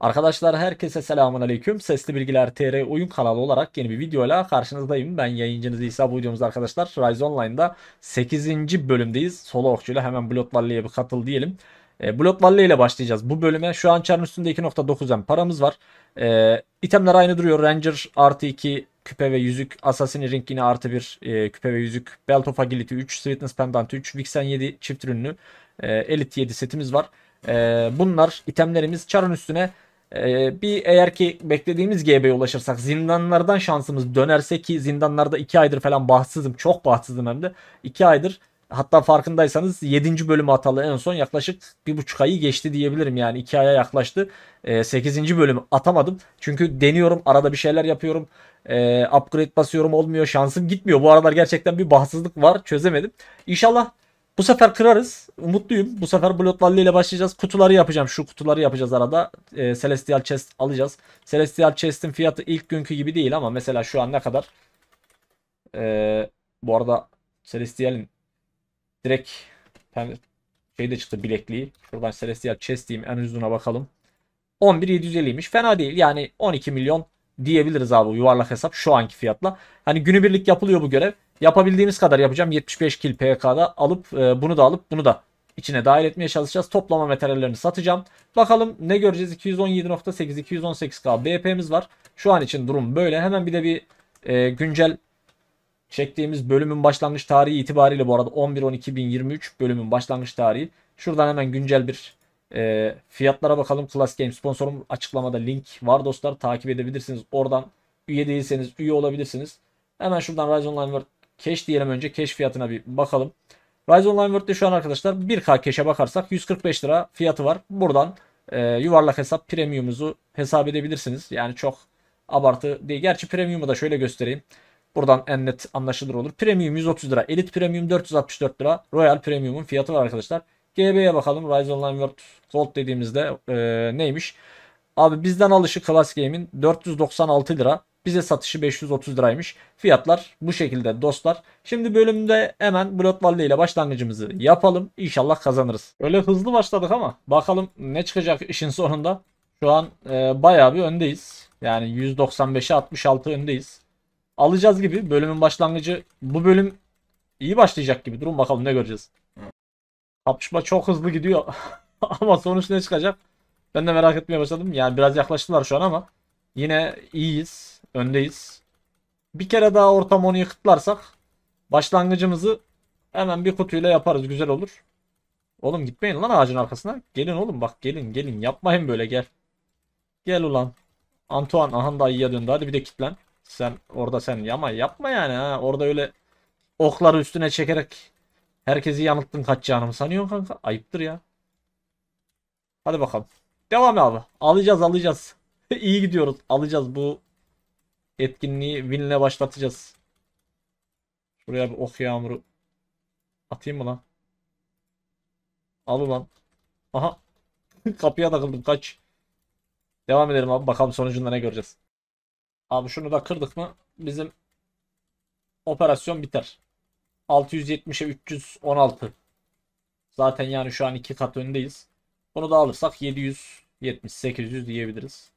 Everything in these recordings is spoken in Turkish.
Arkadaşlar herkese selamun aleyküm. Sesli Bilgiler TR oyun kanalı olarak yeni bir videoyla karşınızdayım. Ben yayıncınız İsa bu videomuzda arkadaşlar Rise Online'da 8. bölümdeyiz. Solo okçuyla hemen Blood Valley'e bir katıl diyelim. E, Blood Valley ile başlayacağız bu bölüme. Şu an çarın üstünde 2.9M paramız var. E, itemler aynı duruyor. Ranger artı 2 küpe ve yüzük. Assassin Ring yine artı 1 e, küpe ve yüzük. Belt of Agility 3. Sweetness Pendant 3. Vixen 7 çift ürünlü. E, Elite 7 setimiz var. E, bunlar itemlerimiz. Çarın üstüne ee, bir eğer ki beklediğimiz GB'ye ulaşırsak zindanlardan şansımız dönerse ki zindanlarda 2 aydır falan bahtsızım. Çok bahtsızım hem de. 2 aydır hatta farkındaysanız 7. bölümü atalı en son yaklaşık 1,5 ayı geçti diyebilirim yani 2 aya yaklaştı. Ee, 8. bölümü atamadım. Çünkü deniyorum arada bir şeyler yapıyorum. Ee, upgrade basıyorum olmuyor şansım gitmiyor. Bu aralar gerçekten bir bahtsızlık var çözemedim. İnşallah bu sefer kırarız. Umutluyum. Bu sefer Blood ile başlayacağız. Kutuları yapacağım. Şu kutuları yapacağız arada. E, Celestial Chest alacağız. Celestial Chest'in fiyatı ilk günkü gibi değil ama mesela şu an ne kadar? E, bu arada Celestial'in direkt şey de çıktı bilekliği. Şuradan Celestial Chest diyeyim en ucuna bakalım. 11.750'ymiş. Fena değil. Yani 12 milyon diyebiliriz abi yuvarlak hesap şu anki fiyatla. Hani günübirlik yapılıyor bu görev. Yapabildiğimiz kadar yapacağım. 75 kil PK'da alıp e, bunu da alıp bunu da içine dahil etmeye çalışacağız. Toplama materyallerini satacağım. Bakalım ne göreceğiz? 217.8 218k BP'miz var. Şu an için durum böyle. Hemen bir de bir e, güncel çektiğimiz bölümün başlangıç tarihi itibariyle bu arada 11 12 bölümün başlangıç tarihi. Şuradan hemen güncel bir e, fiyatlara bakalım. Class Game sponsorum açıklamada link var dostlar. Takip edebilirsiniz. Oradan üye değilseniz üye olabilirsiniz. Hemen şuradan Rise Online World Cash diyelim önce. Cash fiyatına bir bakalım. Rise Online World'de şu an arkadaşlar 1K cash'e bakarsak 145 lira fiyatı var. Buradan e, yuvarlak hesap premium'uzu hesap edebilirsiniz. Yani çok abartı değil. Gerçi premium'u da şöyle göstereyim. Buradan en net anlaşılır olur. Premium 130 lira. Elite Premium 464 lira. Royal Premium'un fiyatı var arkadaşlar. GB'ye bakalım. Rise Online World Gold dediğimizde e, neymiş? Abi bizden alışı Class Game'in 496 lira. Bize satışı 530 liraymış. Fiyatlar bu şekilde dostlar. Şimdi bölümde hemen Blood Valley ile başlangıcımızı yapalım. İnşallah kazanırız. Öyle hızlı başladık ama bakalım ne çıkacak işin sonunda. Şu an e, bayağı bir öndeyiz. Yani 195'e 66 öndeyiz. Alacağız gibi bölümün başlangıcı bu bölüm iyi başlayacak gibi. Durun bakalım ne göreceğiz. Kapışma çok hızlı gidiyor. ama sonuç ne çıkacak? Ben de merak etmeye başladım. Yani biraz yaklaştılar şu an ama yine iyiyiz. Öndeyiz. Bir kere daha ortam onu kıtlarsak başlangıcımızı hemen bir kutuyla yaparız. Güzel olur. Oğlum gitmeyin lan ağacın arkasına. Gelin oğlum bak gelin gelin. Yapmayın böyle gel. Gel ulan. Antoine ahan da iyiye döndü. Hadi bir de kitlen. Sen orada sen yama yapma yani ha. Orada öyle okları üstüne çekerek herkesi yanılttın kaçacağını mı sanıyorsun kanka? Ayıptır ya. Hadi bakalım. Devam abi. Alacağız alacağız. İyi gidiyoruz. Alacağız bu etkinliği winle başlatacağız. Buraya bir ok yağmuru atayım mı lan? Al ulan. Aha. Kapıya takıldım kaç. Devam edelim abi bakalım sonucunda ne göreceğiz. Abi şunu da kırdık mı bizim operasyon biter. 670'e 316. Zaten yani şu an iki kat öndeyiz. Bunu da alırsak 700 70 800 diyebiliriz.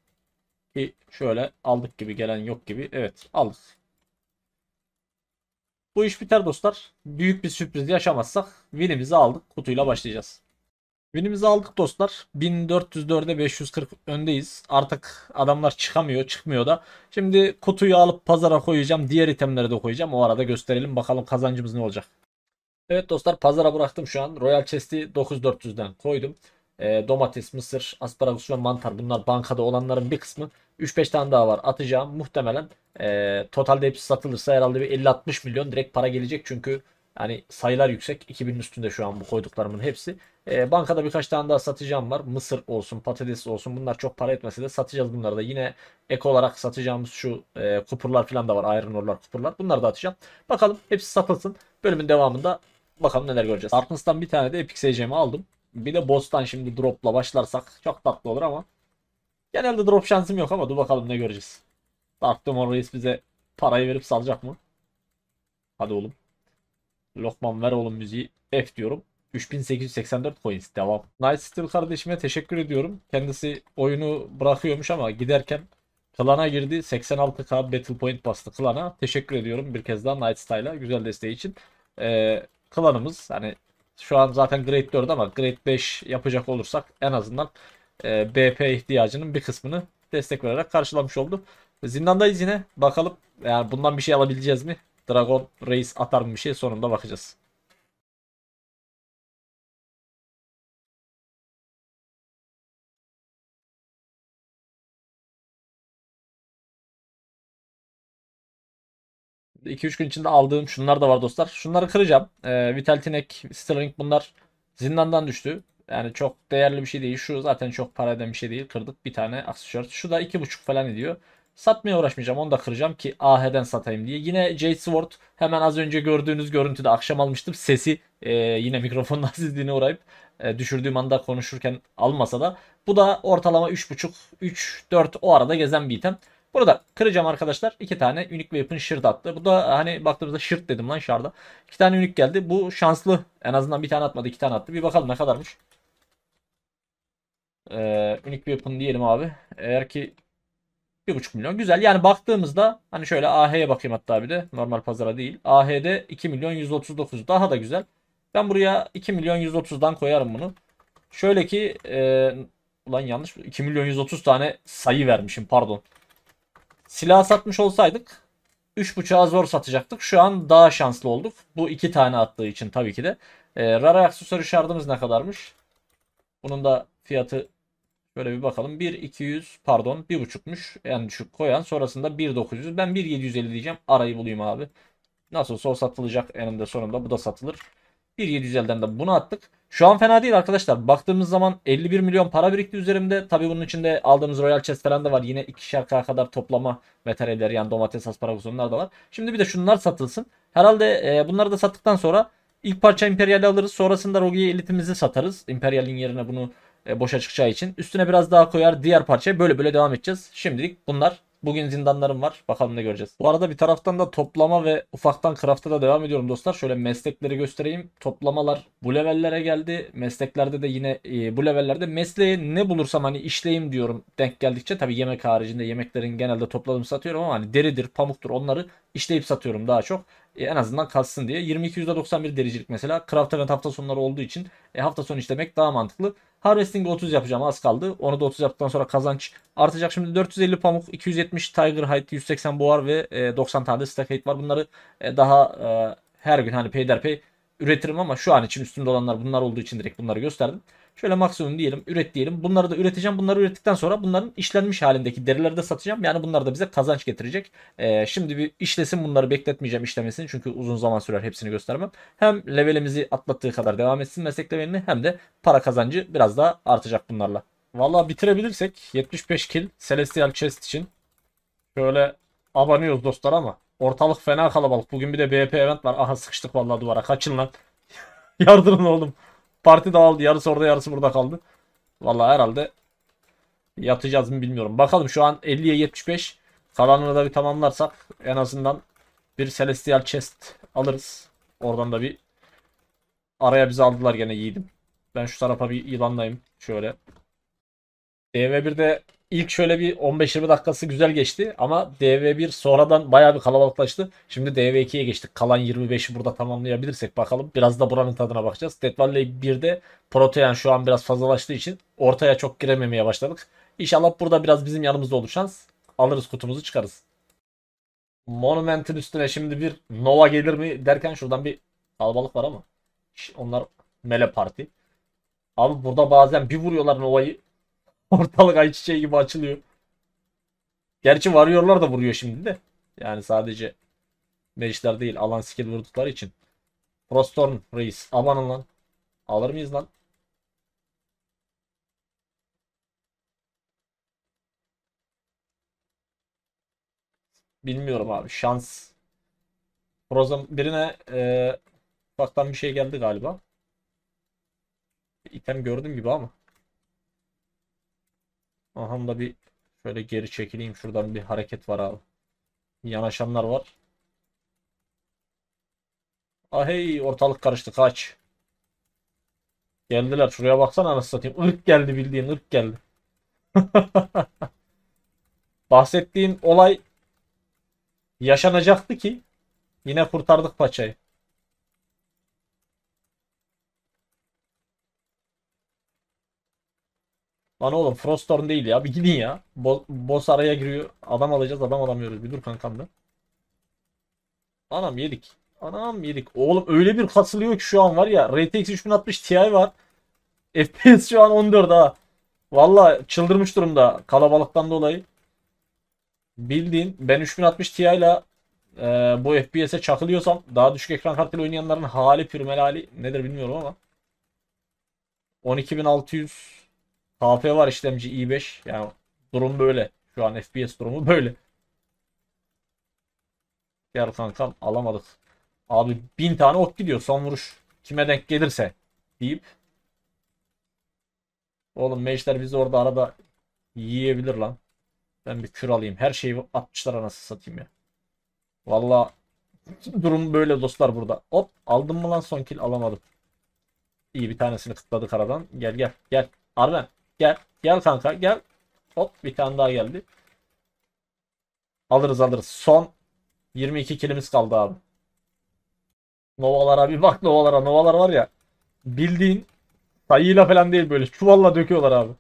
Ki şöyle aldık gibi gelen yok gibi. Evet aldık. Bu iş biter dostlar. Büyük bir sürpriz yaşamazsak winimizi aldık. Kutuyla başlayacağız. Winimizi aldık dostlar. 1404'e 540 öndeyiz. Artık adamlar çıkamıyor çıkmıyor da. Şimdi kutuyu alıp pazara koyacağım. Diğer itemleri de koyacağım. O arada gösterelim bakalım kazancımız ne olacak. Evet dostlar pazara bıraktım şu an. Royal Chest'i 9400'den koydum e, domates, mısır, asparagus ve mantar bunlar bankada olanların bir kısmı. 3-5 tane daha var atacağım muhtemelen. E, totalde hepsi satılırsa herhalde bir 50-60 milyon direkt para gelecek çünkü yani sayılar yüksek. 2000'in üstünde şu an bu koyduklarımın hepsi. E, bankada birkaç tane daha satacağım var. Mısır olsun, patates olsun. Bunlar çok para etmese de satacağız bunları da. Yine ek olarak satacağımız şu e, kupurlar falan da var. Iron ore'lar, kupurlar. Bunları da atacağım. Bakalım hepsi satılsın. Bölümün devamında bakalım neler göreceğiz. Darkness'tan bir tane de Epic SCM'i aldım. Bir de boss'tan şimdi drop'la başlarsak çok tatlı olur ama. Genelde drop şansım yok ama dur bakalım ne göreceğiz. Dark Demon bize parayı verip salacak mı? Hadi oğlum. Lokman ver oğlum müziği. F diyorum. 3884 coins devam. Night Steel kardeşime teşekkür ediyorum. Kendisi oyunu bırakıyormuş ama giderken klana girdi. 86k battle point bastı klana. Teşekkür ediyorum bir kez daha Night Style'a güzel desteği için. Ee, klanımız hani şu an zaten Grade 4 ama Grade 5 yapacak olursak en azından e, BP ihtiyacının bir kısmını destek vererek karşılamış oldu. Zindandayız yine. Bakalım yani bundan bir şey alabileceğiz mi? Dragon Reis atar mı bir şey sonunda bakacağız. 2-3 gün içinde aldığım şunlar da var dostlar. Şunları kıracağım. E, Vital Sterling bunlar zindandan düştü. Yani çok değerli bir şey değil. Şu zaten çok para eden bir şey değil. Kırdık bir tane aksesuar. Şu da 2.5 falan ediyor. Satmaya uğraşmayacağım. Onu da kıracağım ki AH'den satayım diye. Yine Jade Sword hemen az önce gördüğünüz görüntüde akşam almıştım. Sesi e, yine mikrofonun azizliğine uğrayıp e, düşürdüğüm anda konuşurken almasa da. Bu da ortalama 3.5, 3, 4 o arada gezen bir item. Burada kıracağım arkadaşlar. iki tane unique weapon shard attı. Bu da hani baktığımızda shard dedim lan şarda. İki tane unique geldi. Bu şanslı. En azından bir tane atmadı. iki tane attı. Bir bakalım ne kadarmış. Ee, unique weapon diyelim abi. Eğer ki bir buçuk milyon. Güzel. Yani baktığımızda hani şöyle AH'ye bakayım hatta bir de. Normal pazara değil. AH'de 2 milyon 139. Daha da güzel. Ben buraya 2 milyon 130'dan koyarım bunu. Şöyle ki e, ulan yanlış 2 milyon 130 tane sayı vermişim pardon. Silah satmış olsaydık 3.5'a zor satacaktık. Şu an daha şanslı olduk. Bu iki tane attığı için tabii ki de. E, Rara aksesuarı şardımız ne kadarmış? Bunun da fiyatı Böyle bir bakalım. 1.200 pardon 1.5'muş en düşük koyan. Sonrasında 1.900. Ben 1.750 diyeceğim. Arayı bulayım abi. Nasıl olsa o satılacak eninde sonunda. Bu da satılır. 1.750'den de bunu attık. Şu an fena değil arkadaşlar. Baktığımız zaman 51 milyon para birikti üzerimde. Tabii bunun içinde aldığımız Royal Chest falan da var. Yine ikişer K kadar toplama materyalleri yani domates, asparagos onlar da var. Şimdi bir de şunlar satılsın. Herhalde e, bunları da sattıktan sonra ilk parça Imperial alırız. Sonrasında Rogi'ye elitimizi satarız. Imperial'in yerine bunu e, boşa çıkacağı için. Üstüne biraz daha koyar diğer parçaya böyle böyle devam edeceğiz. Şimdilik bunlar Bugün zindanlarım var. Bakalım ne göreceğiz. Bu arada bir taraftan da toplama ve ufaktan craft'a da devam ediyorum dostlar. Şöyle meslekleri göstereyim. Toplamalar bu levellere geldi. Mesleklerde de yine e, bu levellerde mesleği ne bulursam hani işleyim diyorum denk geldikçe. Tabii yemek haricinde yemeklerin genelde topladım satıyorum ama hani deridir, pamuktur onları işleyip satıyorum daha çok. E, en azından kalsın diye. 2291 dericilik mesela. Craft Event hafta sonları olduğu için e, hafta sonu işlemek daha mantıklı. Harvesting 30 yapacağım az kaldı. Onu da 30 yaptıktan sonra kazanç artacak. Şimdi 450 pamuk, 270 tiger height, 180 boar ve 90 e, tane de stack height var. Bunları e, daha e, her gün hani peyderpey üretirim ama şu an için üstümde olanlar bunlar olduğu için direkt bunları gösterdim. Şöyle maksimum diyelim üret diyelim. Bunları da üreteceğim. Bunları ürettikten sonra bunların işlenmiş halindeki derileri de satacağım. Yani bunlar da bize kazanç getirecek. Ee, şimdi bir işlesin bunları bekletmeyeceğim işlemesini. Çünkü uzun zaman sürer hepsini göstermem. Hem levelimizi atlattığı kadar devam etsin meslek levelini hem de para kazancı biraz daha artacak bunlarla. Valla bitirebilirsek 75 kill Celestial Chest için şöyle abanıyoruz dostlar ama ortalık fena kalabalık. Bugün bir de BP event var. Aha sıkıştık vallahi duvara. Kaçın lan. Yardırın oğlum. Parti dağıldı. Yarısı orada yarısı burada kaldı. Vallahi herhalde yatacağız mı bilmiyorum. Bakalım şu an 50'ye 75. Kalanını da bir tamamlarsak en azından bir Celestial Chest alırız. Oradan da bir araya bizi aldılar gene yiğidim. Ben şu tarafa bir yılanlayayım. Şöyle. DV1'de İlk şöyle bir 15-20 dakikası güzel geçti ama DV1 sonradan bayağı bir kalabalıklaştı. Şimdi DV2'ye geçtik. Kalan 25'i burada tamamlayabilirsek bakalım. Biraz da buranın tadına bakacağız. Dead Valley 1'de Protean şu an biraz fazlalaştığı için ortaya çok girememeye başladık. İnşallah burada biraz bizim yanımızda olur şans. Alırız kutumuzu çıkarız. Monument'in üstüne şimdi bir Nova gelir mi derken şuradan bir kalabalık var ama. Onlar Mele Parti. Abi burada bazen bir vuruyorlar Nova'yı Ortalık ayçiçeği gibi açılıyor. Gerçi varıyorlar da vuruyor şimdi de. Yani sadece Mejder değil alan skill vurdukları için. Prostorn reis. Aman lan. Alır mıyız lan? Bilmiyorum abi. Şans. Prozam birine e, ufaktan bir şey geldi galiba. İtem gördüm gibi ama. Aham da bir şöyle geri çekileyim. Şuradan bir hareket var abi. Yanaşanlar var. Ahey ortalık karıştı kaç. Geldiler şuraya baksana anasını satayım. Irk geldi bildiğin ırk geldi. Bahsettiğim olay yaşanacaktı ki yine kurtardık paçayı. Lan oğlum Frostorm değil ya. Bir gidin ya. Bo boss araya giriyor. Adam alacağız adam alamıyoruz. Bir dur kankam da. Anam yedik. Anam yedik. Oğlum öyle bir katılıyor ki şu an var ya. RTX 3060 Ti var. FPS şu an 14 ha. Valla çıldırmış durumda kalabalıktan dolayı. Bildiğin ben 3060 Ti ile bu FPS'e çakılıyorsam daha düşük ekran kartıyla oynayanların hali pürmel hali nedir bilmiyorum ama. 12600 HP var işlemci i5. Yani durum böyle. Şu an FPS durumu böyle. Yar kankam alamadık. Abi bin tane ok gidiyor son vuruş. Kime denk gelirse deyip. Oğlum mecler bizi orada arada yiyebilir lan. Ben bir kür alayım. Her şeyi atmışlar anasını satayım ya. Valla durum böyle dostlar burada. Hop aldım mı lan son kill alamadım. İyi bir tanesini kıtladık aradan. Gel gel gel. Armen Gel. Gel kanka gel. Hop bir tane daha geldi. Alırız alırız. Son 22 kilimiz kaldı abi. Novalara bir bak novalara. Novalar var ya. Bildiğin sayıyla falan değil böyle. Çuvalla döküyorlar abi.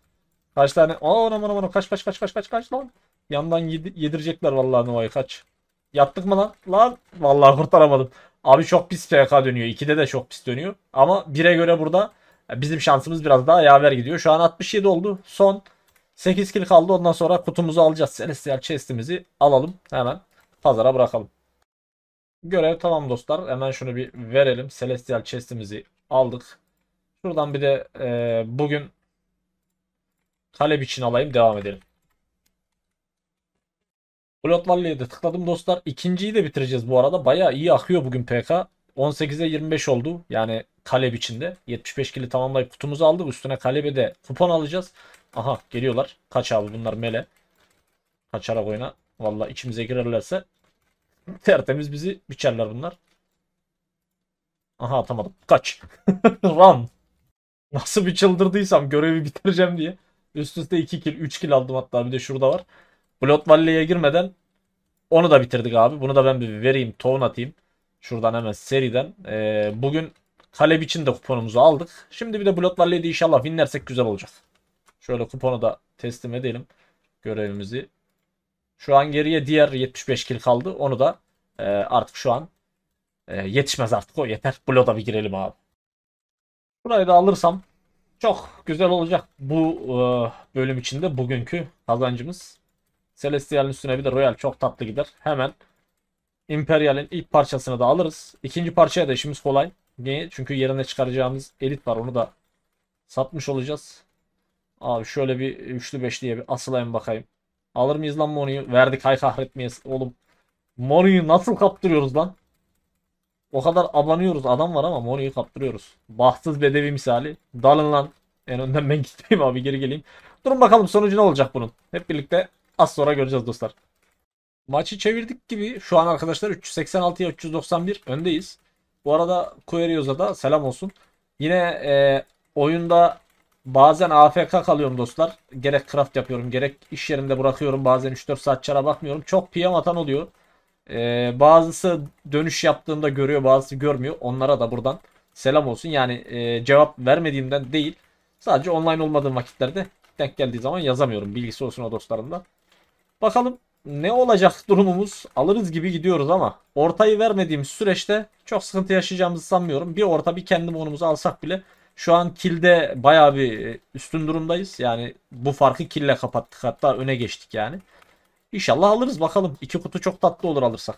Kaç tane? Aa aman aman kaç kaç kaç kaç kaç kaç lan. Yandan yedirecekler vallahi Nova'yı kaç. Yattık mı lan? Lan vallahi kurtaramadım. Abi çok pis FK dönüyor. 2'de de çok pis dönüyor. Ama 1'e göre burada Bizim şansımız biraz daha yaver gidiyor. Şu an 67 oldu. Son 8 kill kaldı. Ondan sonra kutumuzu alacağız. Celestial chest'imizi alalım. Hemen pazara bırakalım. Görev tamam dostlar. Hemen şunu bir verelim. Celestial chest'imizi aldık. Şuradan bir de e, bugün talep için alayım. Devam edelim. Blood Valley'e de tıkladım dostlar. İkinciyi de bitireceğiz bu arada. Baya iyi akıyor bugün PK. 18'e 25 oldu. Yani Kaleb içinde. 75 kili tamamlayıp kutumuzu aldık. Üstüne Kaleb'e de kupon alacağız. Aha geliyorlar. Kaç abi bunlar mele. Kaçarak oyna. Valla içimize girerlerse tertemiz bizi biçerler bunlar. Aha atamadım. Kaç. Run. Nasıl bir çıldırdıysam görevi bitireceğim diye. Üst üste 2 kill 3 kill aldım hatta bir de şurada var. Blood Valley'e girmeden onu da bitirdik abi. Bunu da ben bir vereyim. Tohum atayım. Şuradan hemen seriden. E, bugün Kalep için de kuponumuzu aldık. Şimdi bir de blotlarla ilgili inşallah winlersek güzel olacak. Şöyle kuponu da teslim edelim. Görevimizi. Şu an geriye diğer 75 kil kaldı. Onu da e, artık şu an e, yetişmez artık o yeter. Bloda bir girelim abi. Burayı da alırsam çok güzel olacak bu e, bölüm içinde bugünkü kazancımız. Celestial'in üstüne bir de Royal çok tatlı gider. Hemen Imperial'in ilk parçasını da alırız. İkinci parçaya da işimiz kolay. Niye? Çünkü yerine çıkaracağımız elit var. Onu da satmış olacağız. Abi şöyle bir üçlü beşliye bir asılayım bakayım. Alır mıyız lan Moni'yi? Verdik hay kahretmeyiz. Oğlum Moni'yi nasıl kaptırıyoruz lan? O kadar abanıyoruz adam var ama Moni'yi kaptırıyoruz. Bahtsız bedevi misali. Dalın lan. En önden ben gitmeyeyim abi geri geleyim. Durun bakalım sonucu ne olacak bunun. Hep birlikte az sonra göreceğiz dostlar. Maçı çevirdik gibi şu an arkadaşlar 386'ya 391 öndeyiz. Bu arada Querios'a da selam olsun. Yine e, oyunda bazen AFK kalıyorum dostlar. Gerek craft yapıyorum gerek iş yerinde bırakıyorum. Bazen 3-4 saat çara bakmıyorum. Çok PM atan oluyor. E, bazısı dönüş yaptığımda görüyor bazısı görmüyor. Onlara da buradan selam olsun. Yani e, cevap vermediğimden değil. Sadece online olmadığım vakitlerde denk geldiği zaman yazamıyorum. Bilgisi olsun o dostlarımda. Bakalım ne olacak durumumuz? Alırız gibi gidiyoruz ama ortayı vermediğimiz süreçte çok sıkıntı yaşayacağımızı sanmıyorum. Bir orta bir kendi bonumuzu alsak bile şu an kilde baya bir e, üstün durumdayız. Yani bu farkı kille kapattık hatta öne geçtik yani. İnşallah alırız bakalım. iki kutu çok tatlı olur alırsak.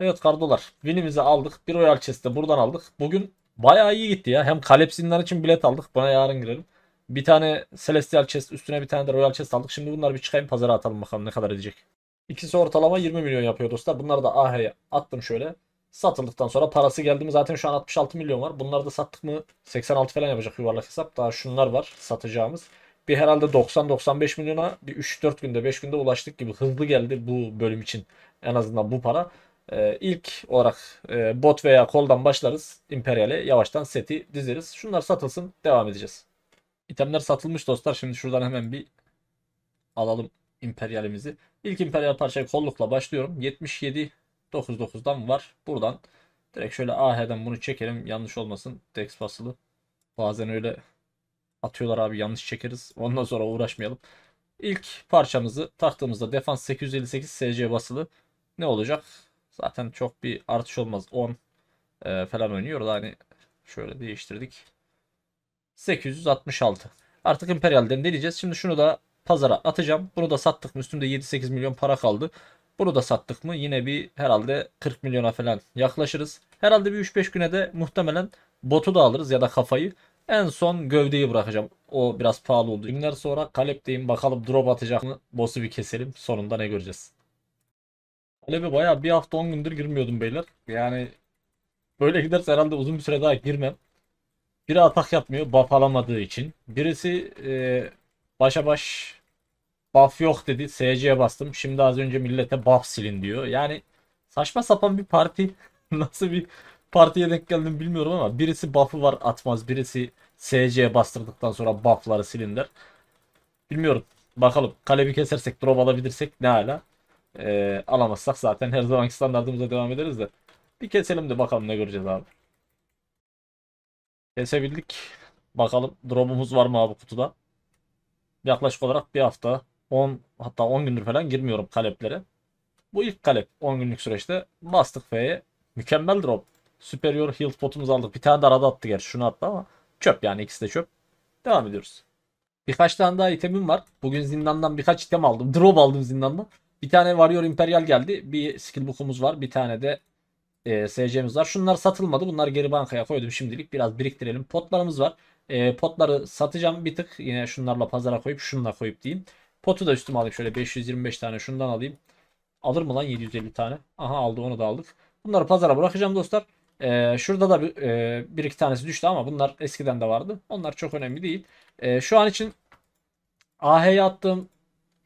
Evet kardolar. Win'imizi aldık. Bir Royal Chest'te buradan aldık. Bugün baya iyi gitti ya. Hem Kalepsinler için bilet aldık. Buna yarın girelim. Bir tane Celestial Chest üstüne bir tane de Royal Chest aldık. Şimdi bunlar bir çıkayım pazara atalım bakalım ne kadar edecek. İkisi ortalama 20 milyon yapıyor dostlar. Bunları da AH'ye attım şöyle. Satıldıktan sonra parası geldi mi zaten şu an 66 milyon var. Bunları da sattık mı 86 falan yapacak yuvarlak hesap. Daha şunlar var satacağımız. Bir herhalde 90-95 milyona bir 3-4 günde 5 günde ulaştık gibi hızlı geldi bu bölüm için. En azından bu para. Ee, ilk olarak e, bot veya koldan başlarız. İmperial'e yavaştan seti dizeriz. Şunlar satılsın devam edeceğiz. İtemler satılmış dostlar. Şimdi şuradan hemen bir alalım imperialimizi. İlk imperial parçayı kollukla başlıyorum. 77 99'dan var. Buradan direkt şöyle AH'den bunu çekelim. Yanlış olmasın. Dex basılı. Bazen öyle atıyorlar abi yanlış çekeriz. Ondan sonra uğraşmayalım. İlk parçamızı taktığımızda defans 858 SC basılı ne olacak? Zaten çok bir artış olmaz. 10 e, falan oynuyor da hani şöyle değiştirdik. 866. Artık Imperial'den deneyeceğiz. Şimdi şunu da pazara atacağım. Bunu da sattık mı üstümde 7-8 milyon para kaldı. Bunu da sattık mı yine bir herhalde 40 milyona falan yaklaşırız. Herhalde bir 3-5 güne de muhtemelen botu da alırız ya da kafayı. En son gövdeyi bırakacağım. O biraz pahalı oldu. Günler sonra Kalep'teyim. Bakalım drop atacak mı? Boss'u bir keselim. Sonunda ne göreceğiz? Kalep'e baya bir hafta 10 gündür girmiyordum beyler. Yani böyle giderse herhalde uzun bir süre daha girmem. Biri atak yapmıyor buff alamadığı için. Birisi e, Başa baş buff yok dedi. SC'ye bastım. Şimdi az önce millete buff silin diyor. Yani saçma sapan bir parti. Nasıl bir partiye denk geldim bilmiyorum ama birisi buff'ı var atmaz. Birisi SC'ye bastırdıktan sonra buff'ları silindir. Bilmiyorum. Bakalım. Kalebi kesersek drop alabilirsek ne hala. Ee, alamazsak zaten her zamanki standartımıza devam ederiz de. Bir keselim de bakalım ne göreceğiz abi. Kesebildik. Bakalım drop'umuz var mı abi kutuda? yaklaşık olarak bir hafta 10 hatta 10 gündür falan girmiyorum kaleplere. Bu ilk kalep 10 günlük süreçte bastık F'ye. Mükemmel drop. Superior heal potumuzu aldık. Bir tane de arada attı gerçi şunu attı ama çöp yani ikisi de çöp. Devam ediyoruz. Birkaç tane daha itemim var. Bugün zindandan birkaç item aldım. Drop aldım zindandan. Bir tane Warrior Imperial geldi. Bir skill book'umuz var. Bir tane de e, SC'miz var. Şunlar satılmadı. Bunlar geri bankaya koydum şimdilik. Biraz biriktirelim. Potlarımız var. E, potları satacağım bir tık. Yine şunlarla pazara koyup şunla koyup diyeyim. Potu da üstüme alayım. Şöyle 525 tane şundan alayım. Alır mı lan 750 tane? Aha aldı onu da aldık. Bunları pazara bırakacağım dostlar. Ee, şurada da bir, e, bir iki tanesi düştü ama bunlar eskiden de vardı. Onlar çok önemli değil. Ee, şu an için AH'ye attığım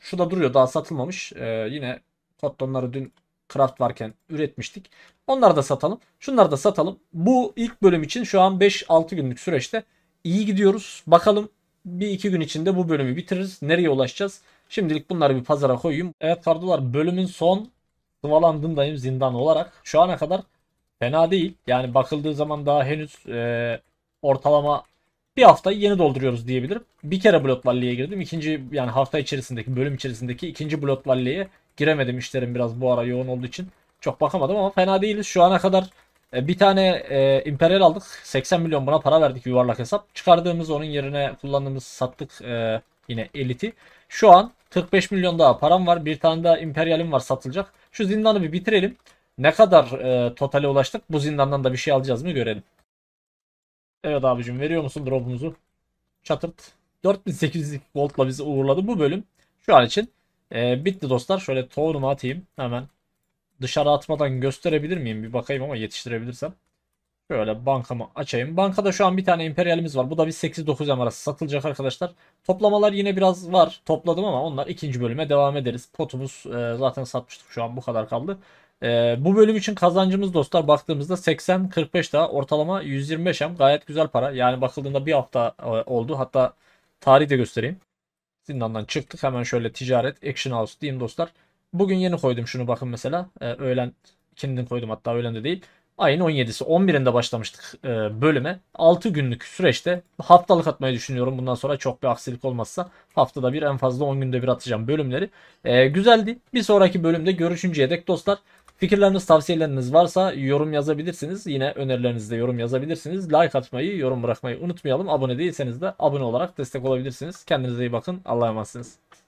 şu da duruyor daha satılmamış. Ee, yine kottonları dün craft varken üretmiştik. Onları da satalım. Şunları da satalım. Bu ilk bölüm için şu an 5-6 günlük süreçte iyi gidiyoruz. Bakalım bir iki gün içinde bu bölümü bitiririz. Nereye ulaşacağız? Şimdilik bunları bir pazara koyayım. Evet kardolar bölümün son sıvalandığındayım zindan olarak. Şu ana kadar fena değil. Yani bakıldığı zaman daha henüz e, ortalama bir haftayı yeni dolduruyoruz diyebilirim. Bir kere blot valleye girdim. İkinci yani hafta içerisindeki bölüm içerisindeki ikinci blot valleye giremedim işlerim biraz bu ara yoğun olduğu için. Çok bakamadım ama fena değiliz. Şu ana kadar e, bir tane e, imperial aldık. 80 milyon buna para verdik yuvarlak hesap. Çıkardığımız onun yerine kullandığımız sattık e, yine eliti. Şu an 45 milyon daha param var. Bir tane daha Imperial'im var satılacak. Şu zindanı bir bitirelim. Ne kadar e, totale ulaştık? Bu zindandan da bir şey alacağız mı görelim. Evet abicim veriyor musun drop'umuzu? Çatırt. 4800 voltla bizi uğurladı bu bölüm. Şu an için e, bitti dostlar. Şöyle torunumu atayım. Hemen dışarı atmadan gösterebilir miyim? Bir bakayım ama yetiştirebilirsem. Şöyle bankamı açayım. Bankada şu an bir tane imperialimiz var. Bu da bir 8-9 M arası satılacak arkadaşlar. Toplamalar yine biraz var. Topladım ama onlar ikinci bölüme devam ederiz. Potumuz e, zaten satmıştık. Şu an bu kadar kaldı. E, bu bölüm için kazancımız dostlar baktığımızda 80-45 daha ortalama 125 M. Gayet güzel para. Yani bakıldığında bir hafta e, oldu. Hatta tarihi de göstereyim. Zindandan çıktık. Hemen şöyle ticaret action house diyeyim dostlar. Bugün yeni koydum şunu bakın mesela. E, öğlen kendim koydum hatta öğlen de değil. Ayın 17'si 11'inde başlamıştık e, bölüme. 6 günlük süreçte haftalık atmayı düşünüyorum. Bundan sonra çok bir aksilik olmazsa haftada bir en fazla 10 günde bir atacağım bölümleri. E, güzeldi. Bir sonraki bölümde görüşünceye dek dostlar. Fikirleriniz, tavsiyeleriniz varsa yorum yazabilirsiniz. Yine önerilerinizde yorum yazabilirsiniz. Like atmayı, yorum bırakmayı unutmayalım. Abone değilseniz de abone olarak destek olabilirsiniz. Kendinize iyi bakın. Allah'a emanetsiniz.